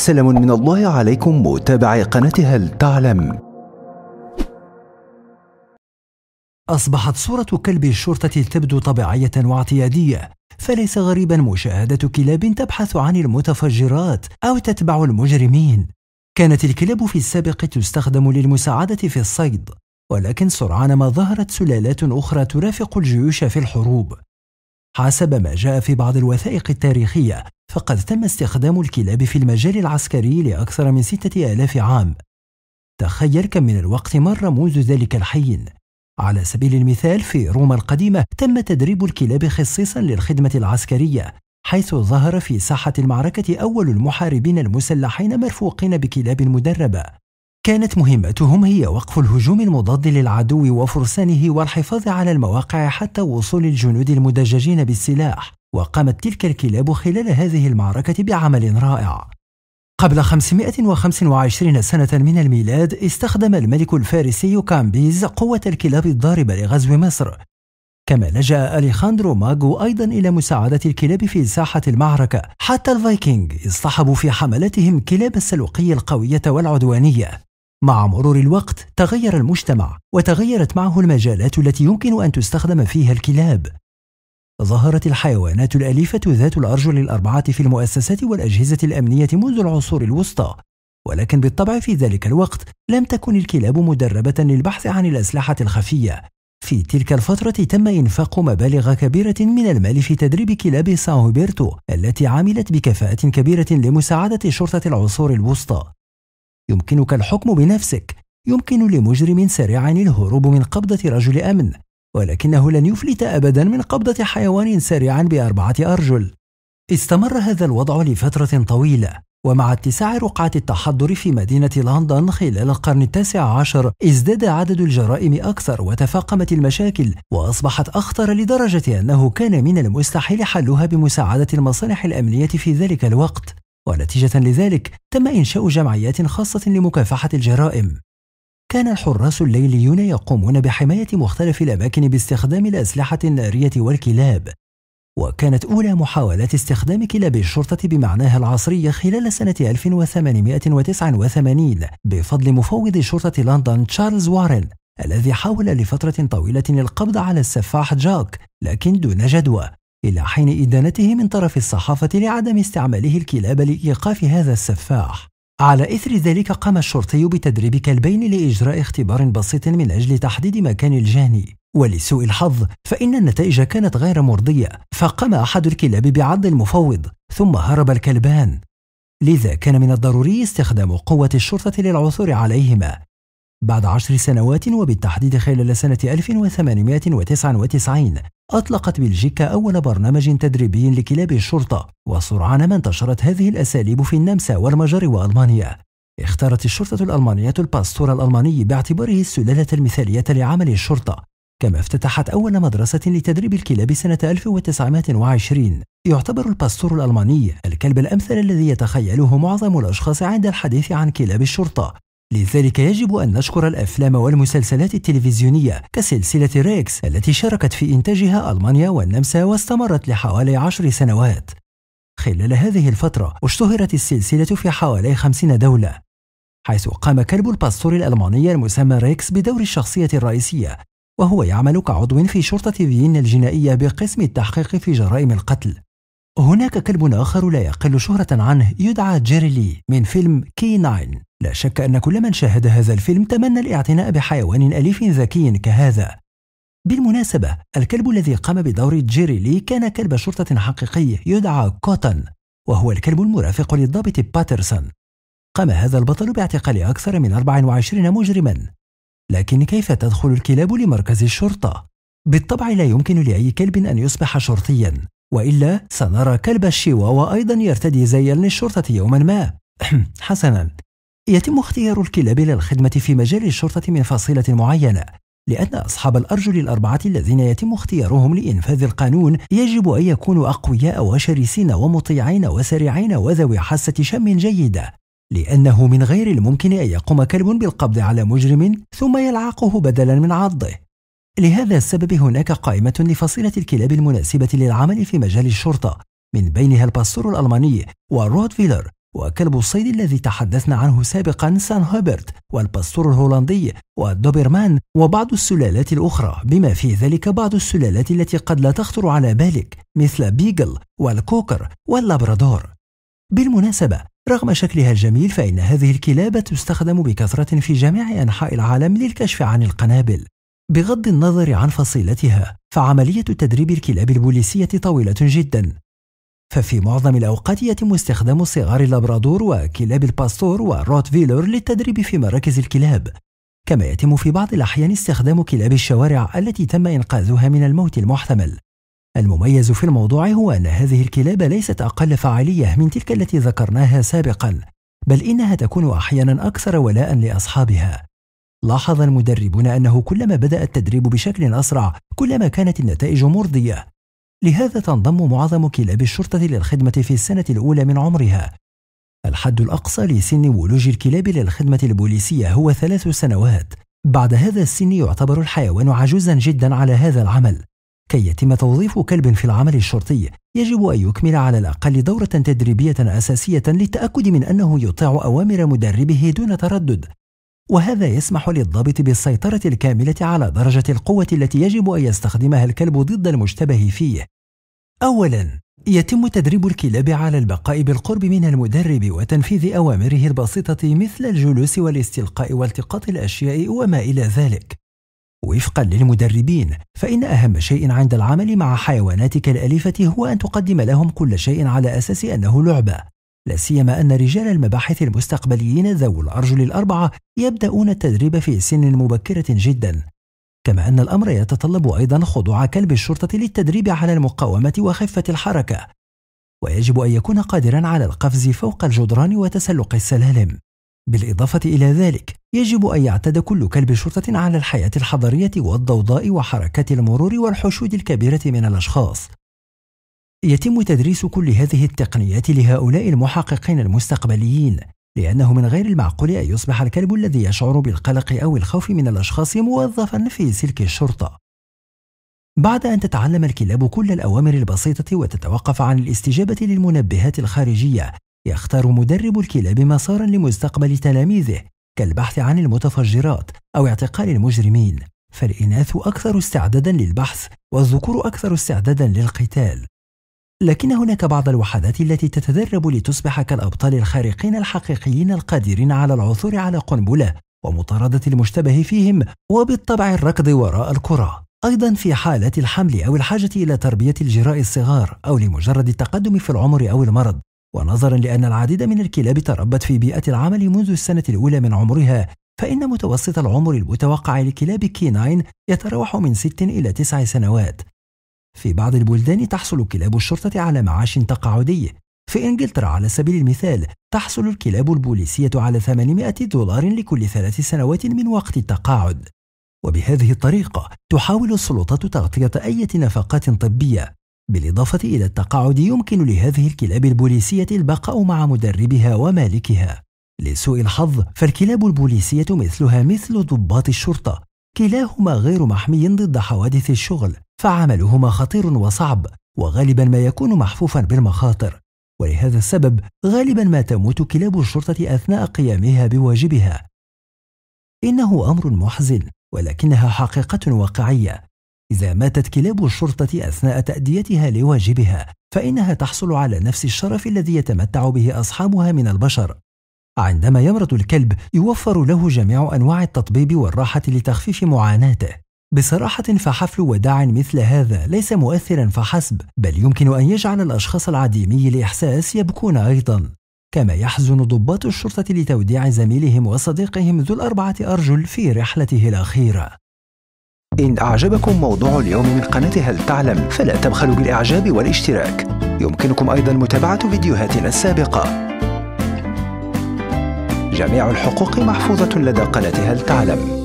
سلام من الله عليكم متابعي قناة هل تعلم أصبحت صورة كلب الشرطة تبدو طبيعية واعتيادية فليس غريبا مشاهدة كلاب تبحث عن المتفجرات أو تتبع المجرمين كانت الكلاب في السابق تستخدم للمساعدة في الصيد ولكن سرعان ما ظهرت سلالات أخرى ترافق الجيوش في الحروب حسب ما جاء في بعض الوثائق التاريخية فقد تم استخدام الكلاب في المجال العسكري لأكثر من ستة آلاف عام تخيل كم من الوقت مر منذ ذلك الحين على سبيل المثال في روما القديمة تم تدريب الكلاب خصيصا للخدمة العسكرية حيث ظهر في ساحة المعركة أول المحاربين المسلحين مرفوقين بكلاب مدربة كانت مهمتهم هي وقف الهجوم المضاد للعدو وفرسانه والحفاظ على المواقع حتى وصول الجنود المدججين بالسلاح وقامت تلك الكلاب خلال هذه المعركة بعمل رائع قبل 525 سنة من الميلاد استخدم الملك الفارسي كامبيز قوة الكلاب الضاربة لغزو مصر كما لجأ أليخاندرو ماجو أيضا إلى مساعدة الكلاب في ساحة المعركة حتى الفايكينغ اصطحبوا في حملاتهم كلاب السلوقية القوية والعدوانية مع مرور الوقت تغير المجتمع وتغيرت معه المجالات التي يمكن أن تستخدم فيها الكلاب ظهرت الحيوانات الأليفة ذات الأرجل الأربعة في المؤسسات والأجهزة الأمنية منذ العصور الوسطى ولكن بالطبع في ذلك الوقت لم تكن الكلاب مدربة للبحث عن الأسلحة الخفية في تلك الفترة تم إنفاق مبالغ كبيرة من المال في تدريب كلاب سان هوبرتو التي عملت بكفاءة كبيرة لمساعدة شرطة العصور الوسطى يمكنك الحكم بنفسك يمكن لمجرم سريع الهروب من قبضة رجل أمن ولكنه لن يفلت أبدا من قبضة حيوان سريع بأربعة أرجل استمر هذا الوضع لفترة طويلة ومع اتساع رقعة التحضر في مدينة لندن خلال القرن التاسع عشر ازداد عدد الجرائم أكثر وتفاقمت المشاكل وأصبحت أخطر لدرجة أنه كان من المستحيل حلها بمساعدة المصالح الأمنية في ذلك الوقت ونتيجة لذلك تم إنشاء جمعيات خاصة لمكافحة الجرائم كان حراس الليليون يقومون بحماية مختلف الأماكن باستخدام الأسلحة النارية والكلاب وكانت أولى محاولات استخدام كلاب الشرطة بمعناها العصري خلال سنة 1889 بفضل مفوض شرطة لندن تشارلز وارن الذي حاول لفترة طويلة القبض على السفاح جاك لكن دون جدوى إلى حين إدانته من طرف الصحافة لعدم استعماله الكلاب لإيقاف هذا السفاح على إثر ذلك قام الشرطي بتدريب كلبين لإجراء اختبار بسيط من أجل تحديد مكان الجاني ولسوء الحظ فإن النتائج كانت غير مرضية فقام أحد الكلاب بعض المفوض ثم هرب الكلبان لذا كان من الضروري استخدام قوة الشرطة للعثور عليهما بعد عشر سنوات وبالتحديد خلال سنة 1899 أطلقت بلجيكا أول برنامج تدريبي لكلاب الشرطة وسرعان ما انتشرت هذه الأساليب في النمسا والمجر وألمانيا اختارت الشرطة الألمانية الباستور الألماني باعتباره السلالة المثالية لعمل الشرطة كما افتتحت أول مدرسة لتدريب الكلاب سنة 1920 يعتبر الباستور الألماني الكلب الأمثل الذي يتخيله معظم الأشخاص عند الحديث عن كلاب الشرطة لذلك يجب أن نشكر الأفلام والمسلسلات التلفزيونية كسلسلة ريكس التي شاركت في إنتاجها ألمانيا والنمسا واستمرت لحوالي عشر سنوات خلال هذه الفترة اشتهرت السلسلة في حوالي خمسين دولة حيث قام كلب الباستور الألماني المسمى ريكس بدور الشخصية الرئيسية وهو يعمل كعضو في شرطة فيينا الجنائية بقسم التحقيق في جرائم القتل هناك كلب آخر لا يقل شهرة عنه يدعى جيري لي من فيلم كي 9 لا شك أن كل من شاهد هذا الفيلم تمنى الاعتناء بحيوان أليف ذكي كهذا بالمناسبة الكلب الذي قام بدور جيري لي كان كلب شرطة حقيقي يدعى كوتن وهو الكلب المرافق للضابط باترسون قام هذا البطل باعتقال أكثر من 24 مجرما لكن كيف تدخل الكلاب لمركز الشرطة؟ بالطبع لا يمكن لأي كلب أن يصبح شرطيا وإلا سنرى كلب الشيواوا أيضا يرتدي زيا للشرطة يوما ما حسنا يتم اختيار الكلاب للخدمة في مجال الشرطة من فصيلة معينة لأن أصحاب الأرجل الأربعة الذين يتم اختيارهم لإنفاذ القانون يجب أن يكونوا أقوياء وشرسين ومطيعين وسريعين وذوي حاسة شم جيدة لأنه من غير الممكن أن يقوم كلب بالقبض على مجرم ثم يلعقه بدلا من عضه لهذا السبب هناك قائمة لفصيلة الكلاب المناسبة للعمل في مجال الشرطة من بينها الباستور الألماني والروتفيلر وكلب الصيد الذي تحدثنا عنه سابقا سان هوبرت والباستور الهولندي والدوبرمان وبعض السلالات الأخرى بما في ذلك بعض السلالات التي قد لا تخطر على بالك مثل بيجل والكوكر واللابرادور بالمناسبة رغم شكلها الجميل فإن هذه الكلاب تستخدم بكثرة في جميع أنحاء العالم للكشف عن القنابل بغض النظر عن فصيلتها فعملية تدريب الكلاب البوليسية طويلة جدا ففي معظم الأوقات يتم استخدام صغار اللابرادور وكلاب الباستور والروتفيلر للتدريب في مراكز الكلاب كما يتم في بعض الأحيان استخدام كلاب الشوارع التي تم إنقاذها من الموت المحتمل المميز في الموضوع هو أن هذه الكلاب ليست أقل فعالية من تلك التي ذكرناها سابقا بل إنها تكون أحيانا أكثر ولاء لأصحابها لاحظ المدربون أنه كلما بدأ التدريب بشكل أسرع كلما كانت النتائج مرضية لهذا تنضم معظم كلاب الشرطة للخدمة في السنة الأولى من عمرها الحد الأقصى لسن ولوج الكلاب للخدمة البوليسية هو ثلاث سنوات بعد هذا السن يعتبر الحيوان عجوزا جدا على هذا العمل كي يتم توظيف كلب في العمل الشرطي يجب أن يكمل على الأقل دورة تدريبية أساسية للتأكد من أنه يطيع أوامر مدربه دون تردد وهذا يسمح للضابط بالسيطرة الكاملة على درجة القوة التي يجب أن يستخدمها الكلب ضد المشتبه فيه. أولاً، يتم تدريب الكلاب على البقاء بالقرب من المدرب وتنفيذ أوامره البسيطة مثل الجلوس والاستلقاء والتقاط الأشياء وما إلى ذلك. وفقا للمدربين فإن أهم شيء عند العمل مع حيواناتك الأليفة هو أن تقدم لهم كل شيء على أساس أنه لعبة لا سيما أن رجال المباحث المستقبليين ذوو الأرجل الأربعة يبدأون التدريب في سن مبكرة جدا كما أن الأمر يتطلب أيضا خضوع كلب الشرطة للتدريب على المقاومة وخفة الحركة ويجب أن يكون قادرا على القفز فوق الجدران وتسلق السلالم بالإضافة إلى ذلك يجب أن يعتاد كل كلب شرطة على الحياة الحضرية والضوضاء وحركات المرور والحشود الكبيرة من الأشخاص يتم تدريس كل هذه التقنيات لهؤلاء المحققين المستقبليين لأنه من غير المعقول أن يصبح الكلب الذي يشعر بالقلق أو الخوف من الأشخاص موظفا في سلك الشرطة بعد أن تتعلم الكلاب كل الأوامر البسيطة وتتوقف عن الاستجابة للمنبهات الخارجية يختار مدرب الكلاب مسارا لمستقبل تلاميذه كالبحث عن المتفجرات أو اعتقال المجرمين فالإناث أكثر استعدادا للبحث والذكور أكثر استعدادا للقتال لكن هناك بعض الوحدات التي تتدرب لتصبح كالأبطال الخارقين الحقيقيين القادرين على العثور على قنبلة ومطاردة المشتبه فيهم وبالطبع الركض وراء الكرة أيضا في حالة الحمل أو الحاجة إلى تربية الجراء الصغار أو لمجرد التقدم في العمر أو المرض ونظرا لأن العديد من الكلاب تربت في بيئة العمل منذ السنة الأولى من عمرها فإن متوسط العمر المتوقع لكلاب كيناين يتراوح من 6 إلى 9 سنوات في بعض البلدان تحصل كلاب الشرطة على معاش تقاعدي في إنجلترا على سبيل المثال تحصل الكلاب البوليسية على 800 دولار لكل ثلاث سنوات من وقت التقاعد وبهذه الطريقة تحاول السلطات تغطية أي نفقات طبية بالإضافة إلى التقاعد يمكن لهذه الكلاب البوليسية البقاء مع مدربها ومالكها لسوء الحظ فالكلاب البوليسية مثلها مثل ضباط الشرطة كلاهما غير محمي ضد حوادث الشغل فعملهما خطير وصعب وغالبا ما يكون محفوفا بالمخاطر ولهذا السبب غالبا ما تموت كلاب الشرطة أثناء قيامها بواجبها إنه أمر محزن ولكنها حقيقة واقعية إذا ماتت كلاب الشرطة أثناء تأديتها لواجبها فإنها تحصل على نفس الشرف الذي يتمتع به أصحابها من البشر عندما يمرض الكلب يوفر له جميع أنواع التطبيب والراحة لتخفيف معاناته بصراحة فحفل وداع مثل هذا ليس مؤثرا فحسب بل يمكن أن يجعل الأشخاص العديمي الإحساس يبكون أيضا كما يحزن ضباط الشرطة لتوديع زميلهم وصديقهم ذو الأربعة أرجل في رحلته الأخيرة إن أعجبكم موضوع اليوم من قناة هل تعلم فلا تبخلوا بالإعجاب والاشتراك يمكنكم أيضا متابعة فيديوهاتنا السابقة جميع الحقوق محفوظة لدى قناة هل تعلم